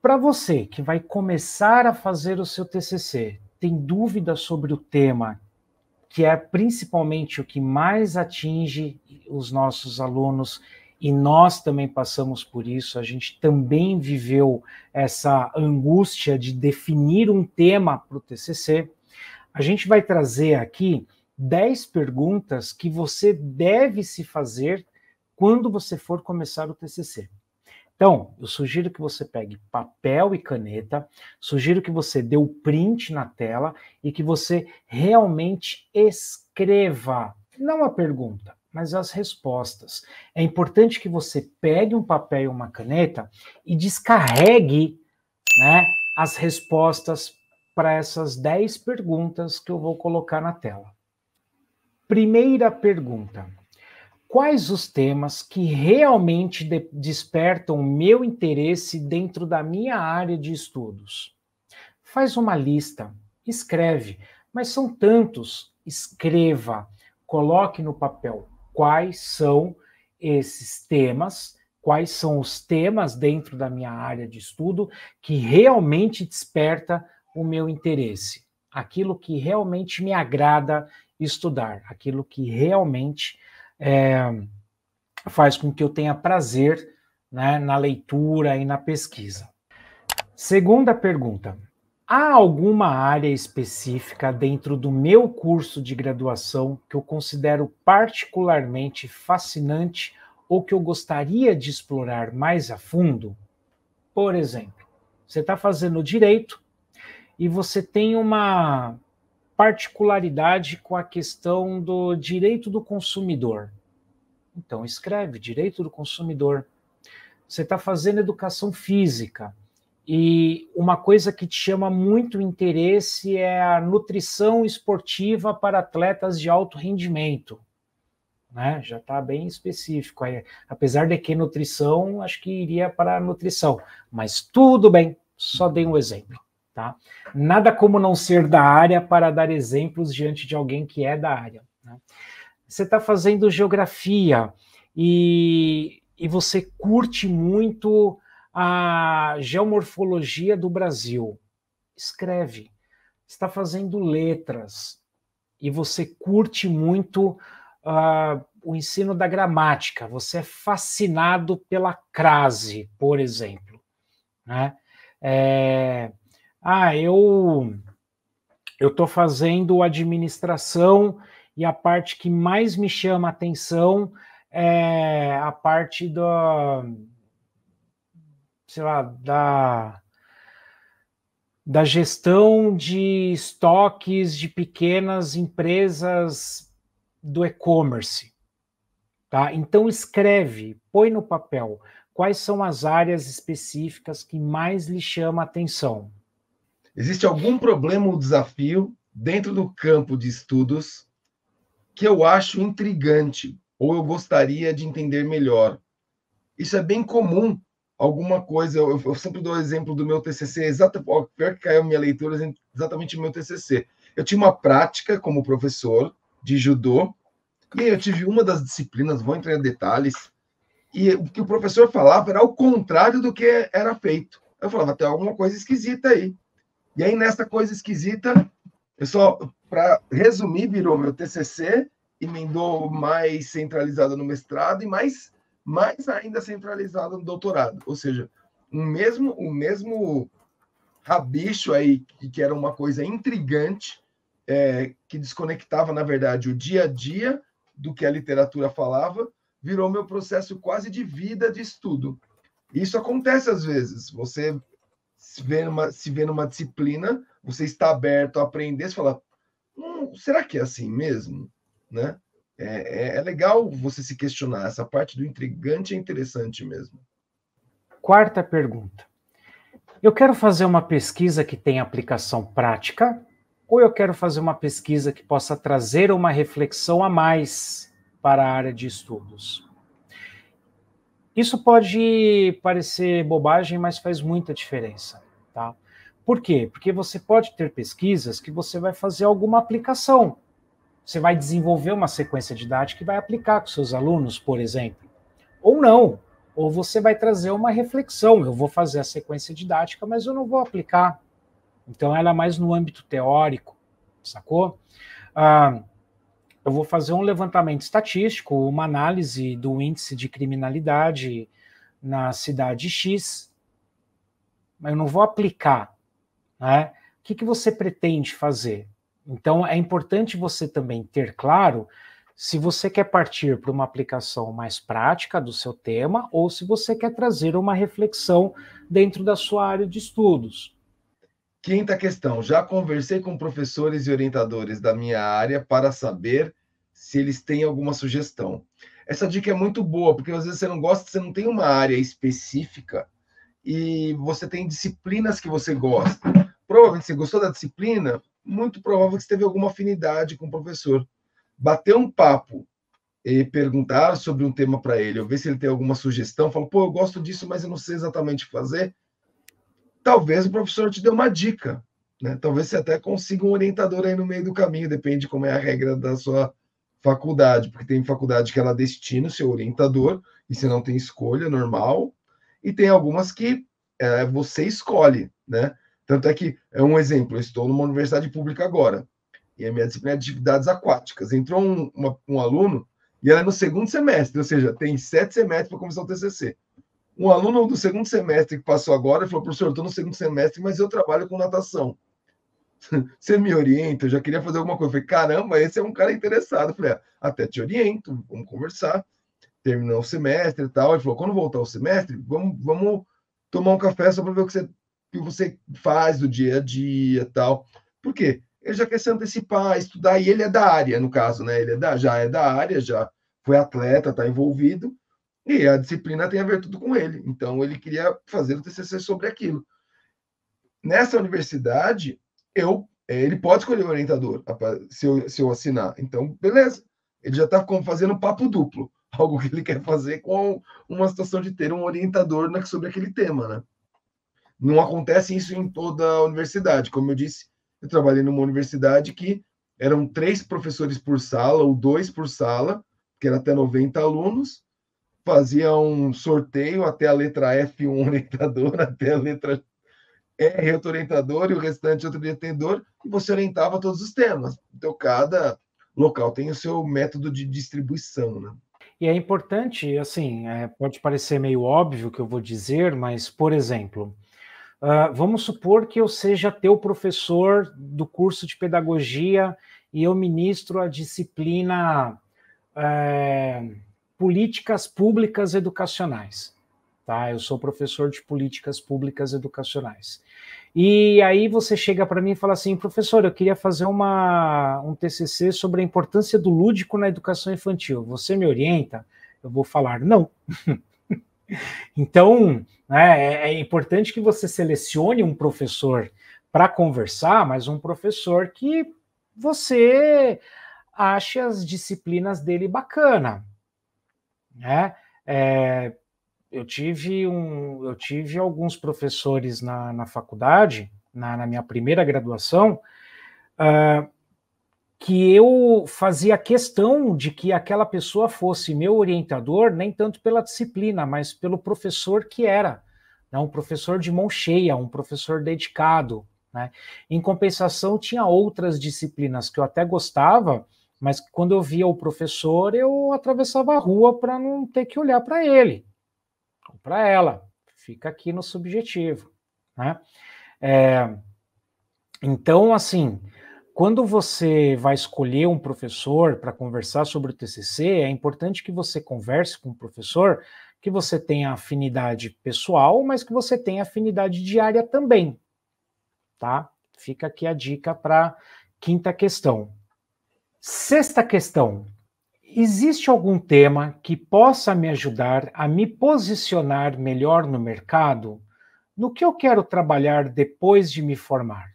Para você que vai começar a fazer o seu TCC, tem dúvida sobre o tema, que é principalmente o que mais atinge os nossos alunos e nós também passamos por isso, a gente também viveu essa angústia de definir um tema para o TCC. A gente vai trazer aqui 10 perguntas que você deve se fazer quando você for começar o TCC. Então, eu sugiro que você pegue papel e caneta, sugiro que você dê o print na tela e que você realmente escreva, não a pergunta, mas as respostas. É importante que você pegue um papel e uma caneta e descarregue né, as respostas para essas 10 perguntas que eu vou colocar na tela. Primeira pergunta: quais os temas que realmente de despertam o meu interesse dentro da minha área de estudos. Faz uma lista, escreve, mas são tantos, escreva, coloque no papel quais são esses temas, quais são os temas dentro da minha área de estudo que realmente desperta o meu interesse, aquilo que realmente me agrada estudar, aquilo que realmente é, faz com que eu tenha prazer né, na leitura e na pesquisa. Segunda pergunta: há alguma área específica dentro do meu curso de graduação que eu considero particularmente fascinante ou que eu gostaria de explorar mais a fundo? Por exemplo, você está fazendo direito e você tem uma particularidade com a questão do direito do consumidor. Então, escreve direito do consumidor. Você está fazendo educação física. E uma coisa que te chama muito interesse é a nutrição esportiva para atletas de alto rendimento. Né? Já está bem específico. Aí, apesar de que nutrição, acho que iria para a nutrição. Mas tudo bem, só dei um exemplo. Tá? Nada como não ser da área para dar exemplos diante de alguém que é da área. Né? Você está fazendo geografia e, e você curte muito a geomorfologia do Brasil. Escreve. Está fazendo letras e você curte muito uh, o ensino da gramática. Você é fascinado pela crase, por exemplo. Né? É, ah, eu eu estou fazendo administração e a parte que mais me chama atenção é a parte da, sei lá, da, da gestão de estoques de pequenas empresas do e-commerce. Tá? Então escreve, põe no papel quais são as áreas específicas que mais lhe chama atenção. Existe algum problema ou desafio dentro do campo de estudos que eu acho intrigante ou eu gostaria de entender melhor. Isso é bem comum. Alguma coisa, eu, eu sempre dou o exemplo do meu TCC, Exatamente, pior que caiu a minha leitura, é exatamente o meu TCC. Eu tinha uma prática como professor de judô, e aí eu tive uma das disciplinas, vou entrar em detalhes, e o que o professor falava era o contrário do que era feito. Eu falava, tem alguma coisa esquisita aí. E aí, nessa coisa esquisita, eu só, para resumir, virou meu TCC, emendou mais centralizado no mestrado e mais, mais ainda centralizado no doutorado. Ou seja, o mesmo, o mesmo rabicho aí, que era uma coisa intrigante, é, que desconectava, na verdade, o dia a dia do que a literatura falava, virou meu processo quase de vida de estudo. Isso acontece às vezes. Você se vê numa, se vê numa disciplina, você está aberto a aprender, você fala, hum, será que é assim mesmo? Né? É, é, é legal você se questionar, essa parte do intrigante é interessante mesmo. Quarta pergunta. Eu quero fazer uma pesquisa que tenha aplicação prática ou eu quero fazer uma pesquisa que possa trazer uma reflexão a mais para a área de estudos? Isso pode parecer bobagem, mas faz muita diferença, tá? Por quê? Porque você pode ter pesquisas que você vai fazer alguma aplicação. Você vai desenvolver uma sequência didática que vai aplicar com seus alunos, por exemplo. Ou não, ou você vai trazer uma reflexão. Eu vou fazer a sequência didática, mas eu não vou aplicar. Então, ela é mais no âmbito teórico, sacou? Ah, eu vou fazer um levantamento estatístico, uma análise do índice de criminalidade na cidade X, mas eu não vou aplicar. Né? O que, que você pretende fazer? Então, é importante você também ter claro se você quer partir para uma aplicação mais prática do seu tema ou se você quer trazer uma reflexão dentro da sua área de estudos. Quinta questão: já conversei com professores e orientadores da minha área para saber se eles têm alguma sugestão. Essa dica é muito boa, porque às vezes você não gosta, você não tem uma área específica e você tem disciplinas que você gosta. Provavelmente você gostou da disciplina, muito provável que você teve alguma afinidade com o professor. Bater um papo e perguntar sobre um tema para ele, ou ver se ele tem alguma sugestão, Falou, pô, eu gosto disso, mas eu não sei exatamente fazer. Talvez o professor te dê uma dica, né? Talvez você até consiga um orientador aí no meio do caminho, depende como é a regra da sua faculdade, porque tem faculdade que ela destina o seu orientador, e você não tem escolha normal, e tem algumas que é, você escolhe, né? Tanto é que, é um exemplo, eu estou numa universidade pública agora, e a minha disciplina é de atividades aquáticas. Entrou um, uma, um aluno, e ela é no segundo semestre, ou seja, tem sete semestres para começar o TCC. Um aluno do segundo semestre que passou agora falou, professor, eu estou no segundo semestre, mas eu trabalho com natação. você me orienta? Eu já queria fazer alguma coisa. Eu falei, caramba, esse é um cara interessado. Eu falei, ah, até te oriento, vamos conversar. Terminou o semestre e tal. Ele falou, quando voltar o semestre, vamos, vamos tomar um café só para ver o que você, que você faz do dia a dia e tal. Por quê? Ele já quer se antecipar, estudar, e ele é da área, no caso, né? Ele é da, já é da área, já foi atleta, está envolvido, e a disciplina tem a ver tudo com ele. Então, ele queria fazer o TCC sobre aquilo. Nessa universidade, eu, ele pode escolher o orientador se eu, se eu assinar. Então, beleza. Ele já está fazendo papo duplo. Algo que ele quer fazer com uma situação de ter um orientador sobre aquele tema, né? Não acontece isso em toda a universidade. Como eu disse, eu trabalhei numa universidade que eram três professores por sala, ou dois por sala, que era até 90 alunos, fazia um sorteio até a letra F, um orientador, até a letra é reto-orientador e o restante é outro detentor, e você orientava todos os temas. Então, cada local tem o seu método de distribuição, né? E é importante, assim, é, pode parecer meio óbvio o que eu vou dizer, mas, por exemplo, uh, vamos supor que eu seja teu professor do curso de pedagogia e eu ministro a disciplina é, políticas públicas educacionais tá? Eu sou professor de políticas públicas educacionais. E aí você chega para mim e fala assim, professor, eu queria fazer uma, um TCC sobre a importância do lúdico na educação infantil. Você me orienta? Eu vou falar não. então, né, é, é importante que você selecione um professor para conversar, mas um professor que você ache as disciplinas dele bacana, né? É, eu tive um, eu tive alguns professores na, na faculdade, na, na minha primeira graduação, uh, que eu fazia questão de que aquela pessoa fosse meu orientador, nem tanto pela disciplina, mas pelo professor que era, né? um professor de mão cheia, um professor dedicado. Né? Em compensação, tinha outras disciplinas que eu até gostava, mas quando eu via o professor, eu atravessava a rua para não ter que olhar para ele. Então, para ela, fica aqui no subjetivo, né? É, então, assim, quando você vai escolher um professor para conversar sobre o TCC, é importante que você converse com o professor que você tenha afinidade pessoal, mas que você tenha afinidade diária também, tá? Fica aqui a dica para quinta questão. Sexta questão existe algum tema que possa me ajudar a me posicionar melhor no mercado? No que eu quero trabalhar depois de me formar?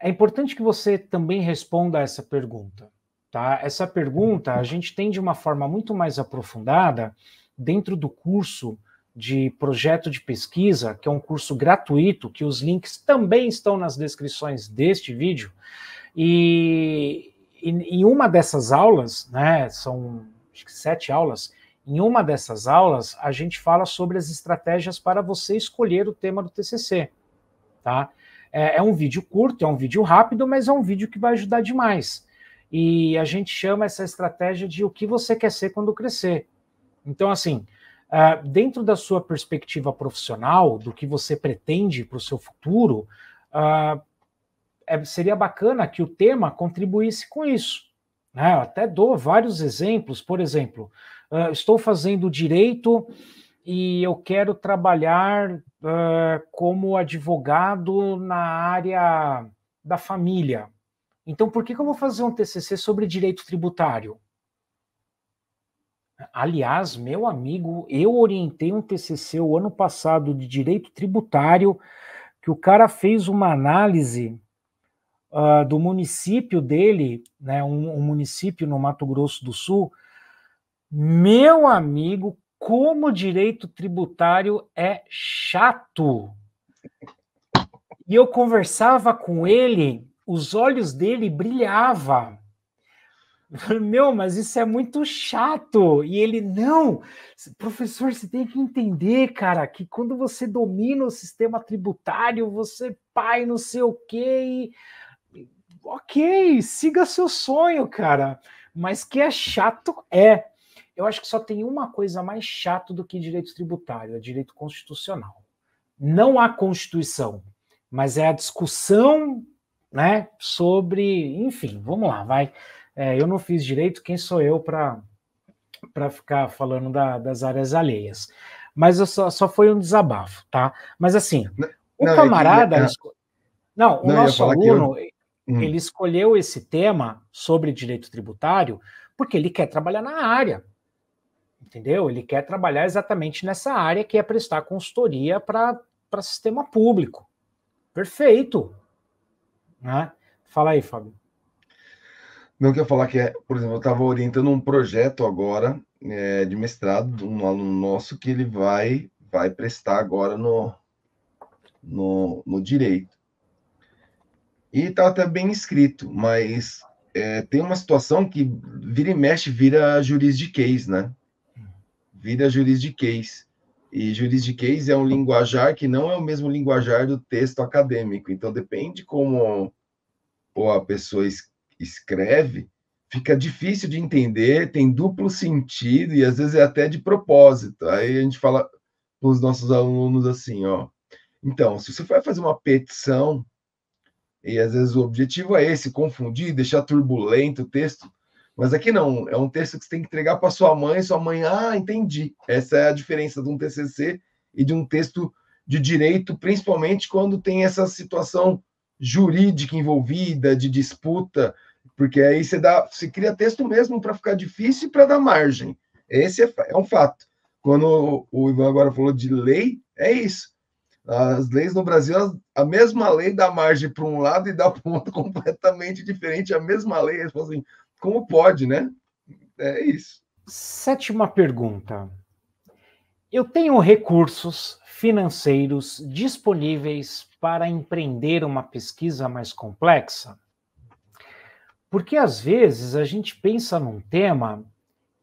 É importante que você também responda a essa pergunta, tá? Essa pergunta a gente tem de uma forma muito mais aprofundada dentro do curso de projeto de pesquisa, que é um curso gratuito, que os links também estão nas descrições deste vídeo. E em uma dessas aulas, né, são acho que sete aulas, em uma dessas aulas a gente fala sobre as estratégias para você escolher o tema do TCC, tá? É, é um vídeo curto, é um vídeo rápido, mas é um vídeo que vai ajudar demais. E a gente chama essa estratégia de o que você quer ser quando crescer. Então, assim, é, dentro da sua perspectiva profissional, do que você pretende para o seu futuro, Uh, é, seria bacana que o tema contribuísse com isso. Né? Eu até dou vários exemplos, por exemplo, uh, estou fazendo direito e eu quero trabalhar uh, como advogado na área da família. Então, por que, que eu vou fazer um TCC sobre direito tributário? Aliás, meu amigo, eu orientei um TCC o ano passado de direito tributário que o cara fez uma análise uh, do município dele, né, um, um município no Mato Grosso do Sul, meu amigo, como direito tributário é chato. E eu conversava com ele, os olhos dele brilhavam. Meu, mas isso é muito chato. E ele, não, professor, você tem que entender, cara, que quando você domina o sistema tributário, você pai, não sei o quê, e ok, siga seu sonho, cara. Mas que é chato, é. Eu acho que só tem uma coisa mais chata do que direito tributário, é direito constitucional. Não há Constituição, mas é a discussão né, sobre. Enfim, vamos lá, vai. É, eu não fiz direito, quem sou eu para ficar falando da, das áreas alheias? Mas só, só foi um desabafo, tá? Mas assim, não, o camarada. Não, não, o nosso aluno. Eu... Hum. Ele escolheu esse tema sobre direito tributário porque ele quer trabalhar na área. Entendeu? Ele quer trabalhar exatamente nessa área que é prestar consultoria para sistema público. Perfeito. Né? Fala aí, Fábio. Não quer falar é que é, por exemplo, eu estava orientando um projeto agora é, de mestrado de um aluno nosso que ele vai vai prestar agora no, no, no direito. E está até bem escrito, mas é, tem uma situação que vira e mexe, vira juridiquês, né? Vira juridiquês. E juridiquês é um linguajar que não é o mesmo linguajar do texto acadêmico. Então, depende como a pessoa escreve, fica difícil de entender, tem duplo sentido e às vezes é até de propósito. Aí a gente fala para os nossos alunos assim, ó. Então, se você vai fazer uma petição e às vezes o objetivo é esse, confundir, deixar turbulento o texto. Mas aqui não, é um texto que você tem que entregar para sua mãe, sua mãe, ah, entendi. Essa é a diferença de um TCC e de um texto de direito, principalmente quando tem essa situação jurídica envolvida, de disputa, porque aí você dá, se cria texto mesmo para ficar difícil e para dar margem. Esse é, é, um fato. Quando o Ivan agora falou de lei, é isso. As leis no Brasil, a mesma lei dá margem para um lado e dá para o outro completamente diferente. A mesma lei, assim, como pode, né? É isso. Sétima pergunta. Eu tenho recursos financeiros disponíveis para empreender uma pesquisa mais complexa? Porque às vezes a gente pensa num tema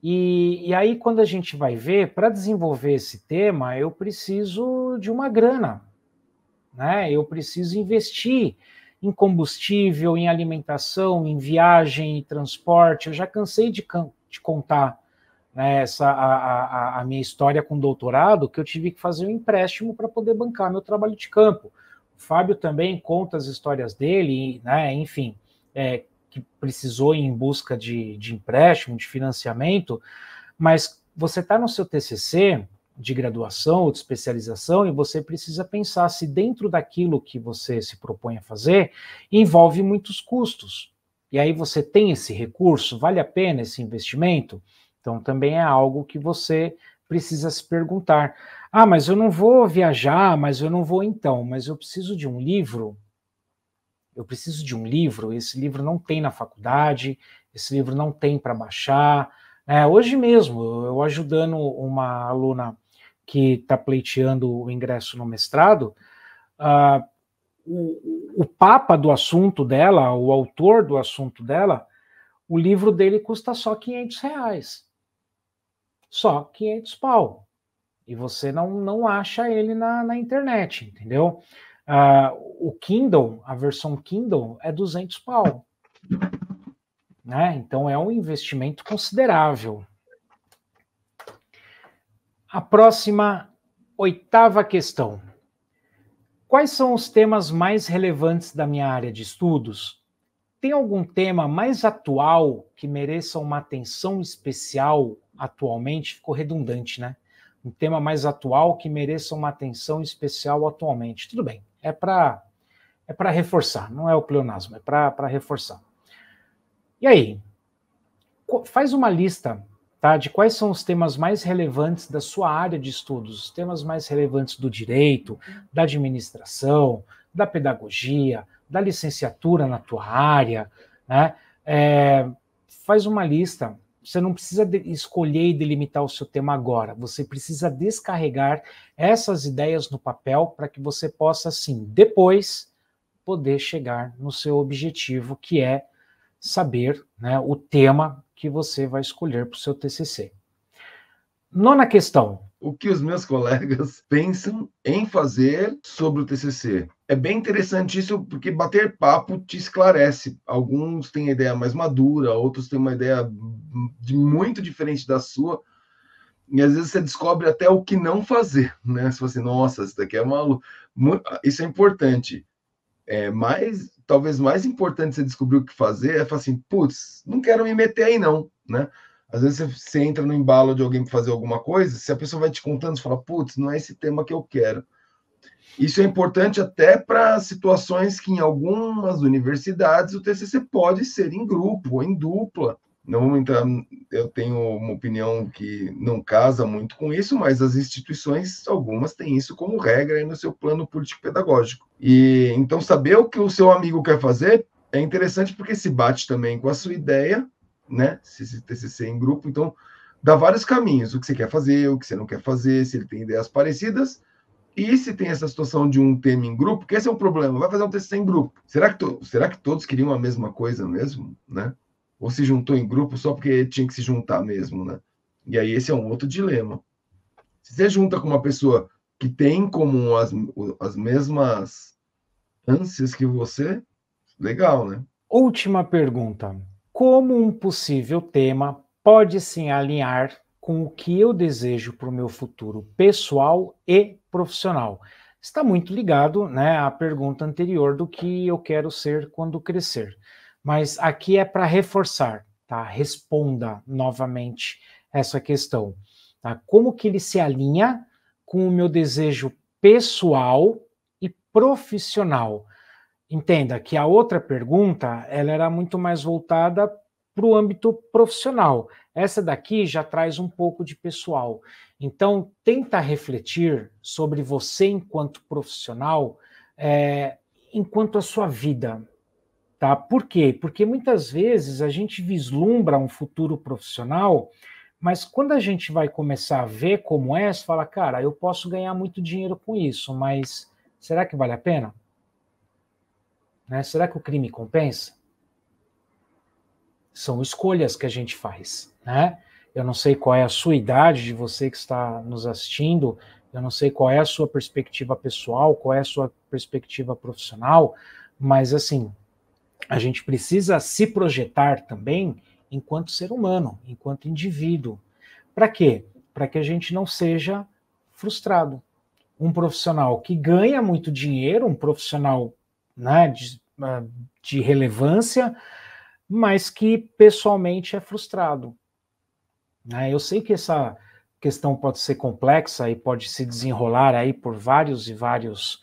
e, e aí, quando a gente vai ver, para desenvolver esse tema, eu preciso de uma grana, né? Eu preciso investir em combustível, em alimentação, em viagem, transporte. Eu já cansei de, de contar né, essa, a, a, a, minha história com doutorado, que eu tive que fazer um empréstimo para poder bancar meu trabalho de campo. O Fábio também conta as histórias dele, né, enfim, é, que precisou ir em busca de, de empréstimo, de financiamento, mas você está no seu TCC de graduação ou de especialização e você precisa pensar se dentro daquilo que você se propõe a fazer envolve muitos custos. E aí você tem esse recurso, vale a pena esse investimento? Então também é algo que você precisa se perguntar. Ah, mas eu não vou viajar, mas eu não vou então, mas eu preciso de um livro eu preciso de um livro, esse livro não tem na faculdade, esse livro não tem para baixar. É, hoje mesmo, eu ajudando uma aluna que está pleiteando o ingresso no mestrado, uh, o, o papa do assunto dela, o autor do assunto dela, o livro dele custa só 500 reais. Só 500 pau. E você não, não acha ele na, na internet, entendeu? Uh, o Kindle, a versão Kindle, é 200 pau. Né? Então é um investimento considerável. A próxima, oitava questão. Quais são os temas mais relevantes da minha área de estudos? Tem algum tema mais atual que mereça uma atenção especial atualmente? Ficou redundante, né? Um tema mais atual que mereça uma atenção especial atualmente. Tudo bem é para é para reforçar, não é o pleonasmo, é para reforçar. E aí, faz uma lista tá, de quais são os temas mais relevantes da sua área de estudos, os temas mais relevantes do direito, da administração, da pedagogia, da licenciatura na tua área, né? É, faz uma lista você não precisa escolher e delimitar o seu tema agora, você precisa descarregar essas ideias no papel para que você possa, assim, depois poder chegar no seu objetivo, que é saber né, o tema que você vai escolher para o seu TCC. Nona questão, o que os meus colegas pensam em fazer sobre o TCC. É bem interessante isso porque bater papo te esclarece. Alguns têm ideia mais madura, outros têm uma ideia muito diferente da sua. E às vezes você descobre até o que não fazer, né? Se você, assim, nossa, isso daqui é maluco. Isso é importante. É mais, talvez mais importante você descobrir o que fazer é falar assim, putz, não quero me meter aí não, né? Às vezes você, entra no embalo de alguém para fazer alguma coisa, se a pessoa vai te contando, você fala, putz, não é esse tema que eu quero. Isso é importante até para situações que em algumas universidades o TCC pode ser em grupo ou em dupla. Não vou entrar, eu tenho uma opinião que não casa muito com isso, mas as instituições, algumas têm isso como regra no seu plano político-pedagógico. E então saber o que o seu amigo quer fazer é interessante porque se bate também com a sua ideia né? Se, se TCC em grupo, então dá vários caminhos, o que você quer fazer, o que você não quer fazer, se ele tem ideias parecidas, e se tem essa situação de um tema em grupo, que esse é um problema, vai fazer um TCC em grupo. Será que, to será que todos queriam a mesma coisa mesmo, né? Ou se juntou em grupo só porque tinha que se juntar mesmo, né? E aí esse é um outro dilema. Se você junta com uma pessoa que tem em comum as, as mesmas ânsias que você, legal, né? Última pergunta como um possível tema pode se alinhar com o que eu desejo para o meu futuro pessoal e profissional. Está muito ligado né, à pergunta anterior do que eu quero ser quando crescer. Mas aqui é para reforçar, tá? Responda novamente essa questão. Tá? Como que ele se alinha com o meu desejo pessoal e profissional? entenda que a outra pergunta ela era muito mais voltada para o âmbito profissional. Essa daqui já traz um pouco de pessoal. Então, tenta refletir sobre você enquanto profissional, é, enquanto a sua vida, tá? Por quê? Porque muitas vezes a gente vislumbra um futuro profissional, mas quando a gente vai começar a ver como é, você fala, cara, eu posso ganhar muito dinheiro com isso, mas será que vale a pena? Né? Será que o crime compensa? São escolhas que a gente faz, né? Eu não sei qual é a sua idade de você que está nos assistindo, eu não sei qual é a sua perspectiva pessoal, qual é a sua perspectiva profissional, mas assim, a gente precisa se projetar também enquanto ser humano, enquanto indivíduo. Para quê? Para que a gente não seja frustrado. Um profissional que ganha muito dinheiro, um profissional né, de, ah, de relevância, mas que pessoalmente é frustrado. Né? Eu sei que essa questão pode ser complexa e pode se desenrolar aí por vários e vários,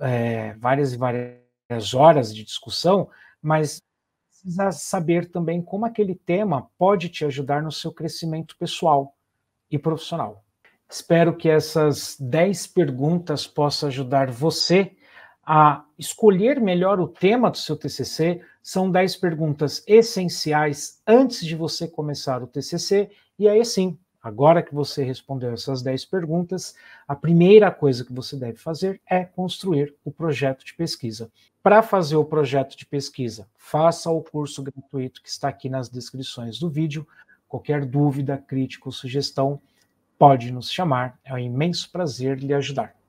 é, várias e várias horas de discussão, mas precisa saber também como aquele tema pode te ajudar no seu crescimento pessoal e profissional. Espero que essas 10 perguntas possam ajudar você a escolher melhor o tema do seu TCC. São 10 perguntas essenciais antes de você começar o TCC. E aí sim, agora que você respondeu essas 10 perguntas, a primeira coisa que você deve fazer é construir o projeto de pesquisa. Para fazer o projeto de pesquisa, faça o curso gratuito que está aqui nas descrições do vídeo. Qualquer dúvida, crítica ou sugestão, pode nos chamar. É um imenso prazer lhe ajudar.